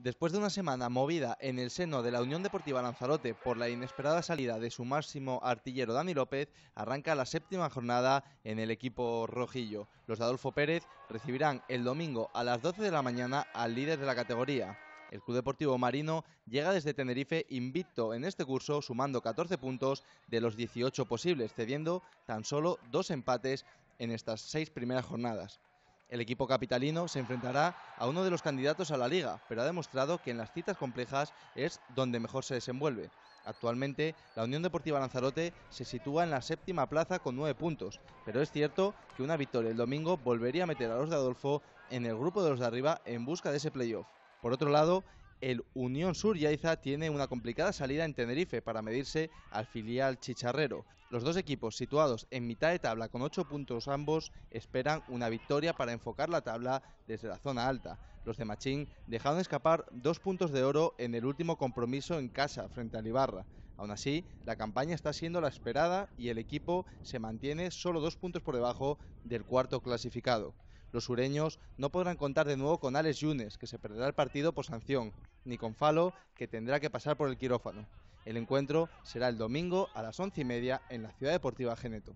Después de una semana movida en el seno de la Unión Deportiva Lanzarote por la inesperada salida de su máximo artillero Dani López, arranca la séptima jornada en el equipo rojillo. Los de Adolfo Pérez recibirán el domingo a las 12 de la mañana al líder de la categoría. El Club Deportivo Marino llega desde Tenerife invicto en este curso, sumando 14 puntos de los 18 posibles, cediendo tan solo dos empates en estas seis primeras jornadas. El equipo capitalino se enfrentará a uno de los candidatos a la liga, pero ha demostrado que en las citas complejas es donde mejor se desenvuelve. Actualmente, la Unión Deportiva Lanzarote se sitúa en la séptima plaza con nueve puntos, pero es cierto que una victoria el domingo volvería a meter a los de Adolfo en el grupo de los de arriba en busca de ese playoff. Por otro lado, el Unión Sur Yaiza tiene una complicada salida en Tenerife para medirse al filial chicharrero. Los dos equipos situados en mitad de tabla con ocho puntos ambos esperan una victoria para enfocar la tabla desde la zona alta. Los de Machín dejaron escapar dos puntos de oro en el último compromiso en casa frente a Ibarra. Aún así, la campaña está siendo la esperada y el equipo se mantiene solo dos puntos por debajo del cuarto clasificado. Los sureños no podrán contar de nuevo con Alex Yunes, que se perderá el partido por sanción, ni con Falo, que tendrá que pasar por el quirófano. El encuentro será el domingo a las once y media en la Ciudad Deportiva Geneto.